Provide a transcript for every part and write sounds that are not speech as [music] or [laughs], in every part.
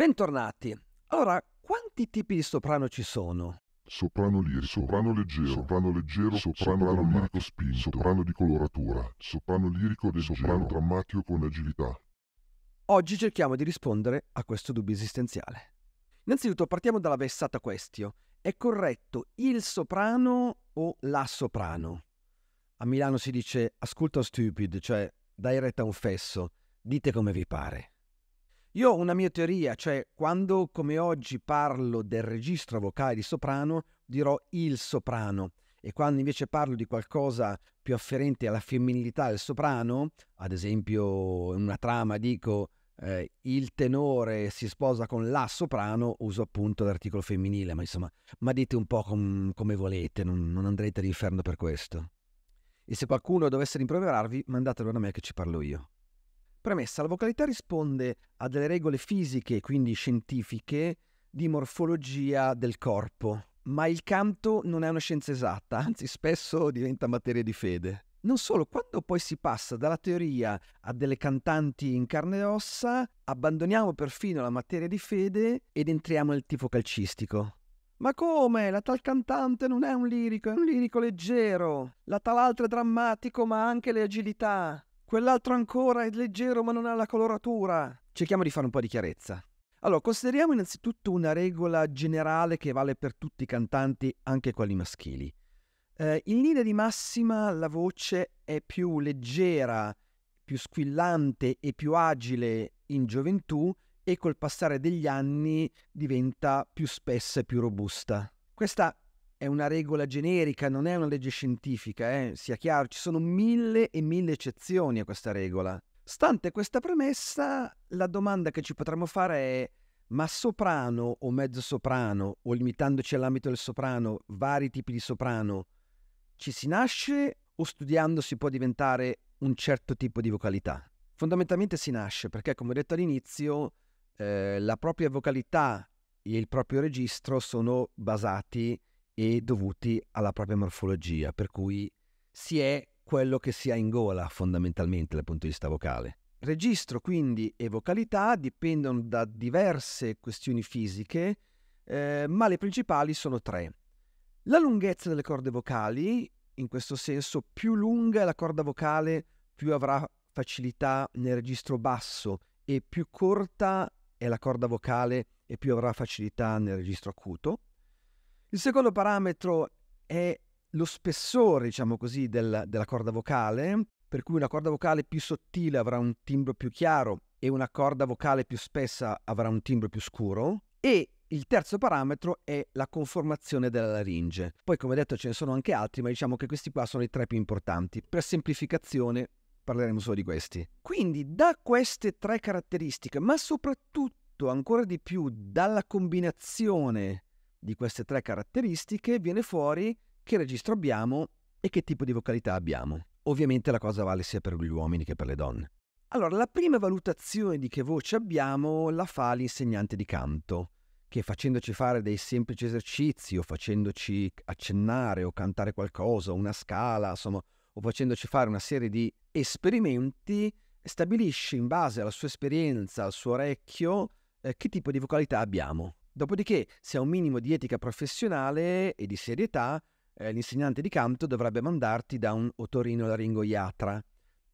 Bentornati. Allora, quanti tipi di soprano ci sono? Soprano lirico, soprano leggero, soprano leggero, soprano, soprano lirico spinto, soprano di coloratura, soprano lirico e soprano drammatico con agilità. Oggi cerchiamo di rispondere a questo dubbio esistenziale. Innanzitutto partiamo dalla vessata questio. È corretto il soprano o la soprano? A Milano si dice ascolta stupid, cioè dai retta a un fesso, dite come vi pare. Io ho una mia teoria, cioè quando come oggi parlo del registro vocale di soprano dirò il soprano e quando invece parlo di qualcosa più afferente alla femminilità del soprano, ad esempio in una trama dico eh, il tenore si sposa con la soprano, uso appunto l'articolo femminile, ma insomma, ma dite un po' com- come volete, non, non andrete all'inferno per questo. E se qualcuno dovesse rimproverarvi, mandatelo a me che ci parlo io. Premessa, la vocalità risponde a delle regole fisiche, quindi scientifiche, di morfologia del corpo, ma il canto non è una scienza esatta, anzi spesso diventa materia di fede. Non solo, quando poi si passa dalla teoria a delle cantanti in carne e ossa, abbandoniamo perfino la materia di fede ed entriamo nel tifo calcistico. Ma come? La tal cantante non è un lirico, è un lirico leggero. La tal altra è drammatico, ma ha anche le agilità. Quell'altro ancora è leggero ma non ha la coloratura. Cerchiamo di fare un po' di chiarezza. Allora, consideriamo innanzitutto una regola generale che vale per tutti i cantanti, anche quelli maschili. Eh, in linea di massima la voce è più leggera, più squillante e più agile in gioventù e col passare degli anni diventa più spessa e più robusta. Questa è una regola generica, non è una legge scientifica, eh? sia chiaro, ci sono mille e mille eccezioni a questa regola. Stante questa premessa, la domanda che ci potremmo fare è ma soprano o mezzo soprano, o limitandoci all'ambito del soprano, vari tipi di soprano, ci si nasce o studiando si può diventare un certo tipo di vocalità? Fondamentalmente si nasce perché, come ho detto all'inizio, eh, la propria vocalità e il proprio registro sono basati e dovuti alla propria morfologia, per cui si è quello che si ha in gola fondamentalmente dal punto di vista vocale. Registro quindi e vocalità dipendono da diverse questioni fisiche, eh, ma le principali sono tre. La lunghezza delle corde vocali, in questo senso più lunga è la corda vocale, più avrà facilità nel registro basso e più corta è la corda vocale e più avrà facilità nel registro acuto. Il secondo parametro è lo spessore, diciamo così, del, della corda vocale, per cui una corda vocale più sottile avrà un timbro più chiaro e una corda vocale più spessa avrà un timbro più scuro. E il terzo parametro è la conformazione della laringe. Poi, come detto, ce ne sono anche altri, ma diciamo che questi qua sono i tre più importanti. Per semplificazione parleremo solo di questi. Quindi, da queste tre caratteristiche, ma soprattutto ancora di più dalla combinazione di queste tre caratteristiche viene fuori che registro abbiamo e che tipo di vocalità abbiamo. Ovviamente la cosa vale sia per gli uomini che per le donne. Allora, la prima valutazione di che voce abbiamo la fa l'insegnante di canto, che facendoci fare dei semplici esercizi o facendoci accennare o cantare qualcosa, una scala, insomma, o facendoci fare una serie di esperimenti, stabilisce in base alla sua esperienza, al suo orecchio, eh, che tipo di vocalità abbiamo. Dopodiché, se ha un minimo di etica professionale e di serietà, eh, l'insegnante di canto dovrebbe mandarti da un otorinolaringoiatra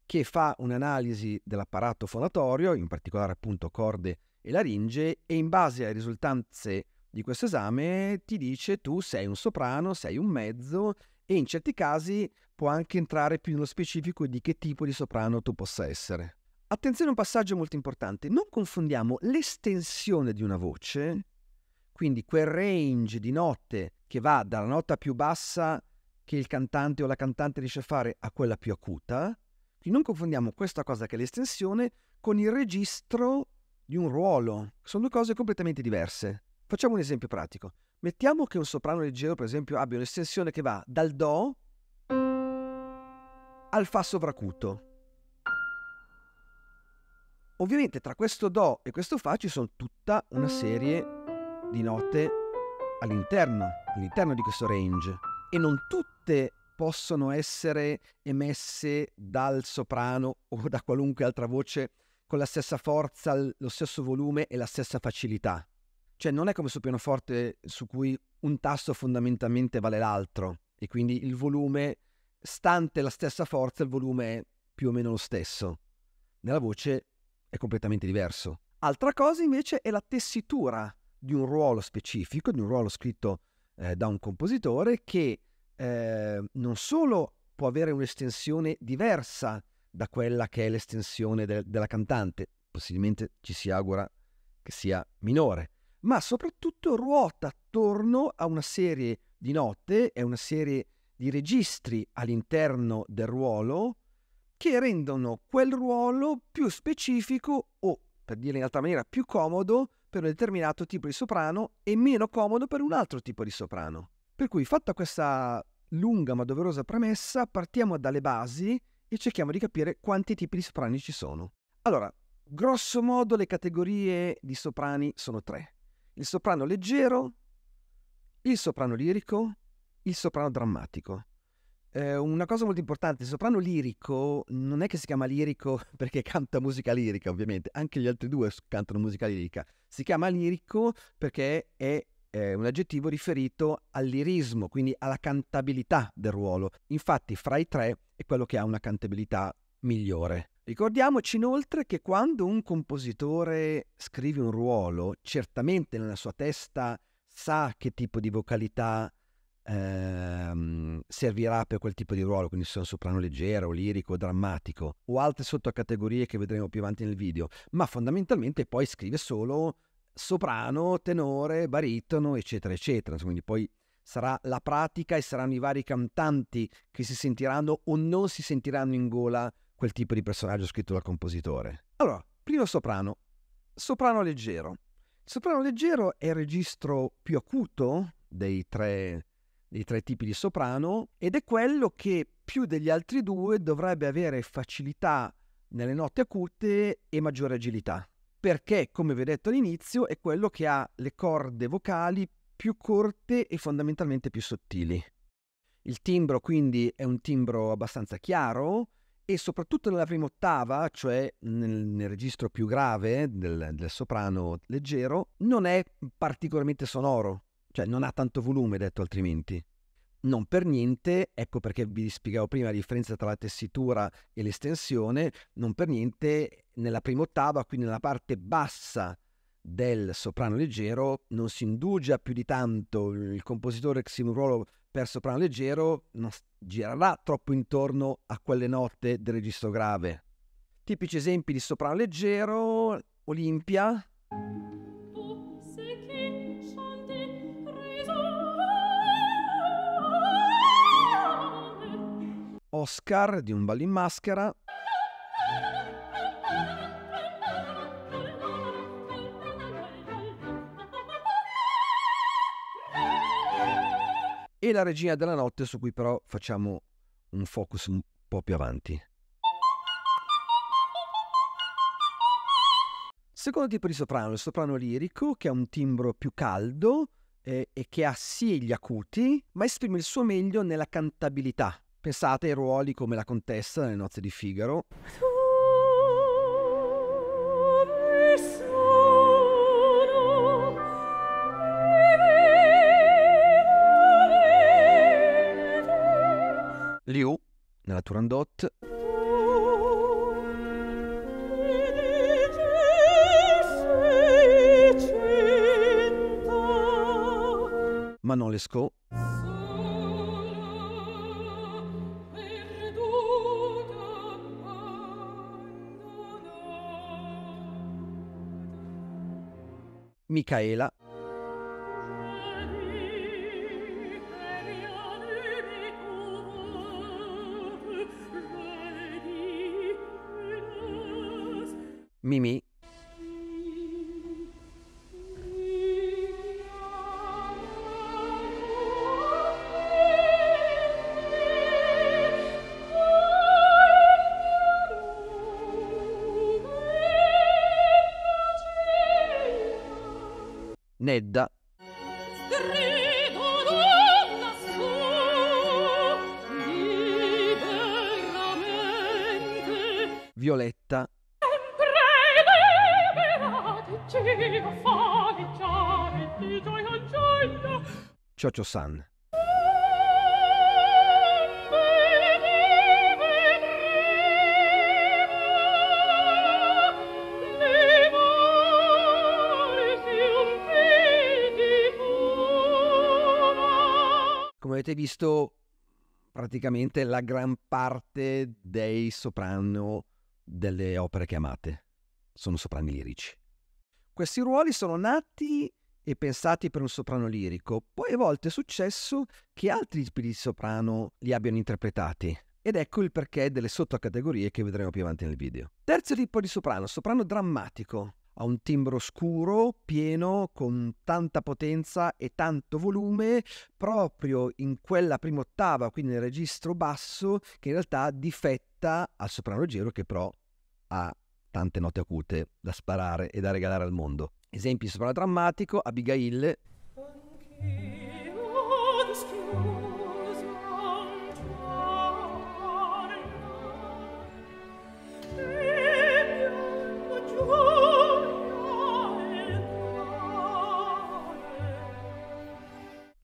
che fa un'analisi dell'apparato fonatorio, in particolare appunto corde e laringe, e in base alle risultanze di questo esame ti dice tu sei un soprano, sei un mezzo e in certi casi può anche entrare più nello specifico di che tipo di soprano tu possa essere. Attenzione a un passaggio molto importante, non confondiamo l'estensione di una voce quindi quel range di note che va dalla nota più bassa che il cantante o la cantante riesce a fare a quella più acuta. Quindi non confondiamo questa cosa che è l'estensione con il registro di un ruolo. Sono due cose completamente diverse. Facciamo un esempio pratico. Mettiamo che un soprano leggero, per esempio, abbia un'estensione che va dal Do al Fa sovracuto. Ovviamente tra questo Do e questo Fa ci sono tutta una serie di di note all'interno, all'interno di questo range e non tutte possono essere emesse dal soprano [laughs] o da qualunque altra voce con la stessa forza, lo stesso volume e la stessa facilità. Cioè non è come sul pianoforte su cui un tasto fondamentalmente vale l'altro e quindi il volume, stante la stessa forza, il volume è più o meno lo stesso. Nella voce è completamente diverso. Altra cosa invece è la tessitura di un ruolo specifico, di un ruolo scritto eh, da un compositore che eh, non solo può avere un'estensione diversa da quella che è l'estensione de- della cantante, possibilmente ci si augura che sia minore, ma soprattutto ruota attorno a una serie di note e una serie di registri all'interno del ruolo che rendono quel ruolo più specifico o, per dire in altra maniera, più comodo per un determinato tipo di soprano e meno comodo per un altro tipo di soprano. Per cui, fatta questa lunga ma doverosa premessa, partiamo dalle basi e cerchiamo di capire quanti tipi di soprani ci sono. Allora, grosso modo le categorie di soprani sono tre. Il soprano leggero, il soprano lirico, il soprano drammatico eh, una cosa molto importante, il soprano lirico non è che si chiama lirico [laughs] perché canta musica lirica, ovviamente, anche gli altri due cantano musica lirica, si chiama lirico perché è eh, un aggettivo riferito al lirismo, quindi alla cantabilità del ruolo. Infatti, fra i tre è quello che ha una cantabilità migliore. Ricordiamoci inoltre che quando un compositore scrive un ruolo, certamente nella sua testa sa che tipo di vocalità ehm, servirà per quel tipo di ruolo, quindi se è un soprano leggero, lirico, drammatico, o altre sottocategorie che vedremo più avanti nel video, ma fondamentalmente poi scrive solo soprano, tenore, baritono, eccetera, eccetera. Quindi poi sarà la pratica e saranno i vari cantanti che si sentiranno o non si sentiranno in gola quel tipo di personaggio scritto dal compositore. Allora, primo soprano, soprano leggero. Il soprano leggero è il registro più acuto dei tre dei tre tipi di soprano ed è quello che più degli altri due dovrebbe avere facilità nelle note acute e maggiore agilità, perché come vi ho detto all'inizio è quello che ha le corde vocali più corte e fondamentalmente più sottili. Il timbro quindi è un timbro abbastanza chiaro e soprattutto nella prima ottava, cioè nel, nel registro più grave del, del soprano leggero, non è particolarmente sonoro, cioè non ha tanto volume, detto altrimenti. Non per niente, ecco perché vi spiegavo prima la differenza tra la tessitura e l'estensione, non per niente nella prima ottava, quindi nella parte bassa del soprano leggero, non si indugia più di tanto, il compositore che si un ruolo per soprano leggero non girerà troppo intorno a quelle note del registro grave. Tipici esempi di soprano leggero, Olimpia. Oscar di Un ballo in maschera. E la regina della notte su cui però facciamo un focus un po' più avanti. Secondo tipo di soprano, il soprano lirico, che ha un timbro più caldo eh, e che ha sì gli acuti, ma esprime il suo meglio nella cantabilità, Pensate ai ruoli come la contessa nelle nozze di Figaro. Liu nella Turandot. Manon Lescaut Micaela Mimi Nedda. Violetta. Cioccio San. avete visto praticamente la gran parte dei soprano delle opere chiamate. Sono soprani lirici. Questi ruoli sono nati e pensati per un soprano lirico, poi a volte è successo che altri tipi di soprano li abbiano interpretati. Ed ecco il perché delle sottocategorie che vedremo più avanti nel video. Terzo tipo di soprano, soprano drammatico ha un timbro scuro, pieno, con tanta potenza e tanto volume, proprio in quella prima ottava, quindi nel registro basso, che in realtà difetta al soprano leggero che però ha tante note acute da sparare e da regalare al mondo. Esempi di soprano drammatico, Abigail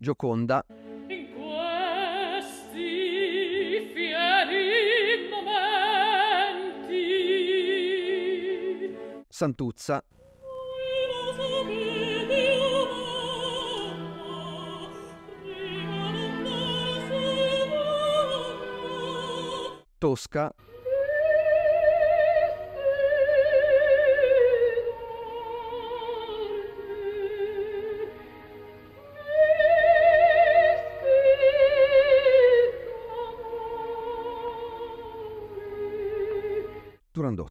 Gioconda. In questi fieri momenti. Santuzza. Tosca. Turandot.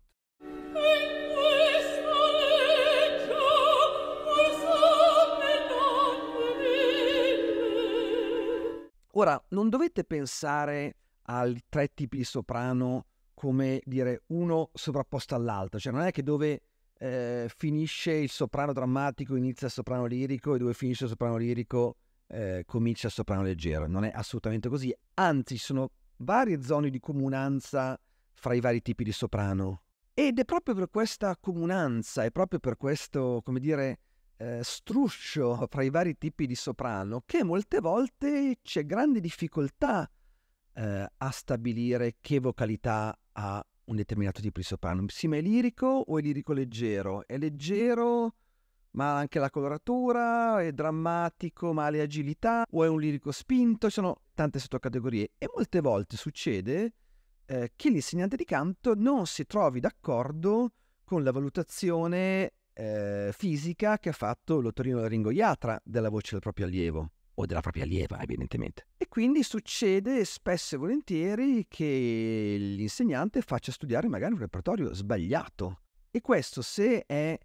Ora, non dovete pensare ai tre tipi di soprano come dire uno sovrapposto all'altro, cioè non è che dove eh, finisce il soprano drammatico inizia il soprano lirico e dove finisce il soprano lirico eh, comincia il soprano leggero, non è assolutamente così, anzi sono varie zone di comunanza fra i vari tipi di soprano. Ed è proprio per questa comunanza, è proprio per questo, come dire, eh, struscio [laughs] fra i vari tipi di soprano che molte volte c'è grande difficoltà eh, a stabilire che vocalità ha un determinato tipo di soprano. Sì, ma è lirico o è lirico leggero? È leggero ma anche la coloratura, è drammatico ma ha le agilità o è un lirico spinto? Ci sono tante sottocategorie e molte volte succede eh, che l'insegnante di canto non si trovi d'accordo con la valutazione eh, fisica che ha fatto l'ottorino ringoiatra della voce del proprio allievo o della propria allieva, evidentemente. E quindi succede spesso e volentieri che l'insegnante faccia studiare magari un repertorio sbagliato. E questo, se è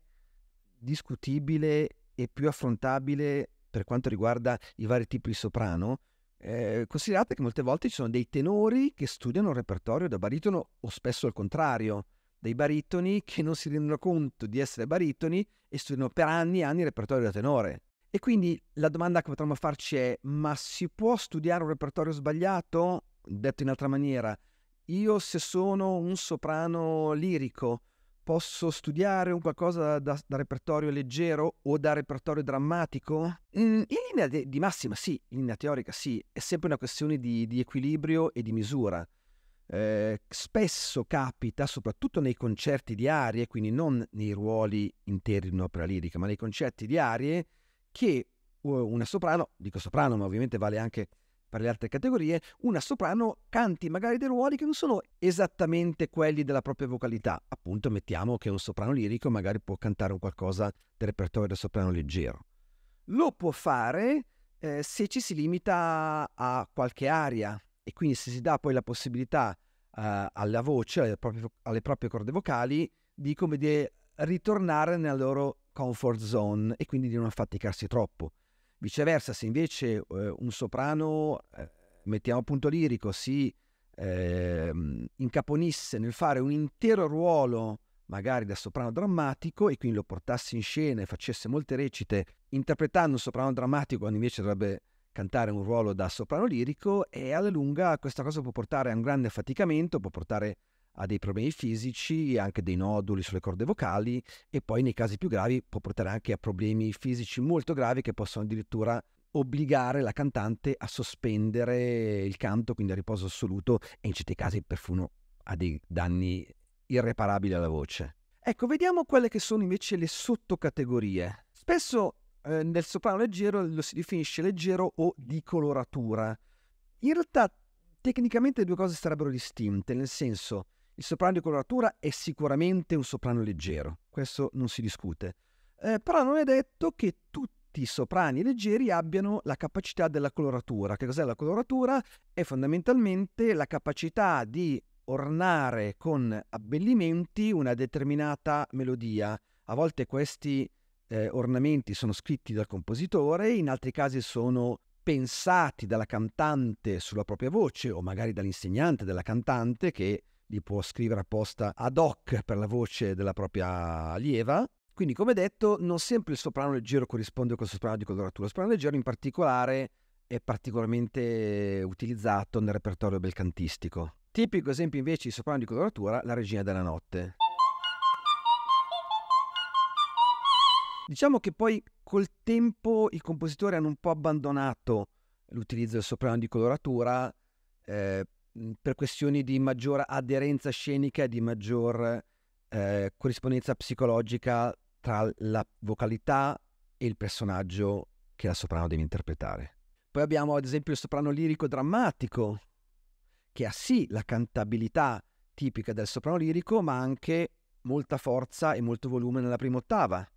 discutibile e più affrontabile per quanto riguarda i vari tipi di soprano, eh, considerate che molte volte ci sono dei tenori che studiano un repertorio da baritono o spesso al contrario, dei baritoni che non si rendono conto di essere baritoni e studiano per anni e anni il repertorio da tenore. E quindi la domanda che potremmo farci è, ma si può studiare un repertorio sbagliato? Detto in altra maniera, io se sono un soprano lirico, Posso studiare un qualcosa da, da repertorio leggero o da repertorio drammatico? Mm, in, linea de, di massima sì, in linea teorica sì, è sempre una questione di, di equilibrio e di misura. Eh, spesso capita, soprattutto nei concerti di arie, quindi non nei ruoli interi di un'opera lirica, ma nei concerti di arie, che eh, una soprano, dico soprano, ma ovviamente vale anche per le altre categorie, una soprano canti magari dei ruoli che non sono esattamente quelli della propria vocalità. Appunto, mettiamo che un soprano lirico magari può cantare un qualcosa del repertorio del soprano leggero. Lo può fare eh, se ci si limita a qualche aria e quindi se si dà poi la possibilità eh, alla voce, alle proprie, alle proprie, corde vocali, di come dire, ritornare nella loro comfort zone e quindi di non affaticarsi troppo. Viceversa, se invece eh, un soprano, eh, mettiamo punto lirico, si eh, incaponisse nel fare un intero ruolo, magari da soprano drammatico, e quindi lo portasse in scena e facesse molte recite, interpretando un soprano drammatico, quando invece dovrebbe cantare un ruolo da soprano lirico, e alla lunga questa cosa può portare a un grande affaticamento, può portare a ha dei problemi fisici, anche dei noduli sulle corde vocali e poi nei casi più gravi può portare anche a problemi fisici molto gravi che possono addirittura obbligare la cantante a sospendere il canto, quindi a riposo assoluto e in certi casi perfino a dei danni irreparabili alla voce. Ecco, vediamo quelle che sono invece le sottocategorie. Spesso eh, nel soprano leggero lo si definisce leggero o di coloratura. In realtà tecnicamente le due cose sarebbero distinte, nel senso il soprano di coloratura è sicuramente un soprano leggero, questo non si discute. Eh, però non è detto che tutti i soprani leggeri abbiano la capacità della coloratura. Che cos'è la coloratura? È fondamentalmente la capacità di ornare con abbellimenti una determinata melodia. A volte questi eh, ornamenti sono scritti dal compositore, in altri casi sono pensati dalla cantante sulla propria voce o magari dall'insegnante della cantante che li può scrivere apposta ad hoc per la voce della propria allieva. Quindi, come detto, non sempre il soprano leggero corrisponde col soprano di coloratura. Il soprano leggero, in particolare, è particolarmente utilizzato nel repertorio bel cantistico. Tipico esempio invece di soprano di coloratura, la regina della notte. Diciamo che poi col tempo i compositori hanno un po' abbandonato l'utilizzo del soprano di coloratura eh, Mhmm, per questioni di maggior aderenza scenica e di maggior eh, corrispondenza psicologica tra la vocalità e il personaggio che la soprano deve interpretare. Poi abbiamo ad esempio il soprano lirico drammatico, che ha sì la cantabilità tipica del soprano lirico, ma anche molta forza e molto volume nella prima ottava.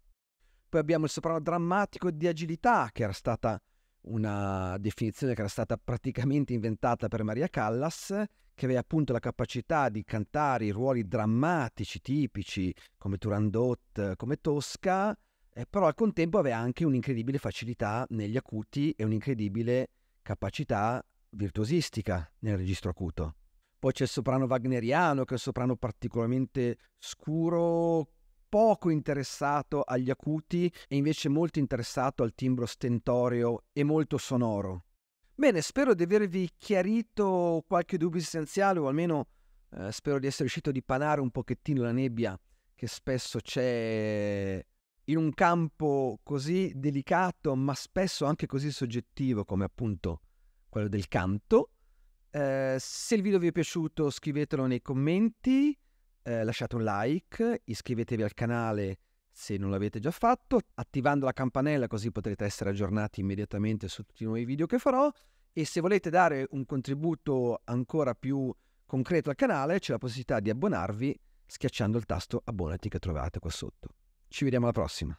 Poi abbiamo il soprano drammatico di agilità, che era stata una definizione che era stata praticamente inventata per Maria Callas, che aveva appunto la capacità di cantare i ruoli drammatici tipici come Turandot, come Tosca, eh, però al contempo aveva anche un'incredibile facilità negli acuti e un'incredibile capacità virtuosistica nel registro acuto. Poi c'è il soprano wagneriano, che è un soprano particolarmente scuro, poco interessato agli acuti e invece molto interessato al timbro stentoreo e molto sonoro. Bene, spero di avervi chiarito qualche dubbio essenziale o almeno eh, spero di essere riuscito a dipanare un pochettino la nebbia che spesso c'è in un campo così delicato ma spesso anche così soggettivo come appunto quello del canto. Eh, se il video vi è piaciuto scrivetelo nei commenti, eh, lasciate un like, iscrivetevi al canale se non l'avete già fatto, attivando la campanella così potrete essere aggiornati immediatamente su tutti i nuovi video che farò e se volete dare un contributo ancora più concreto al canale c'è la possibilità di abbonarvi schiacciando il tasto abbonati che trovate qua sotto. Ci vediamo alla prossima.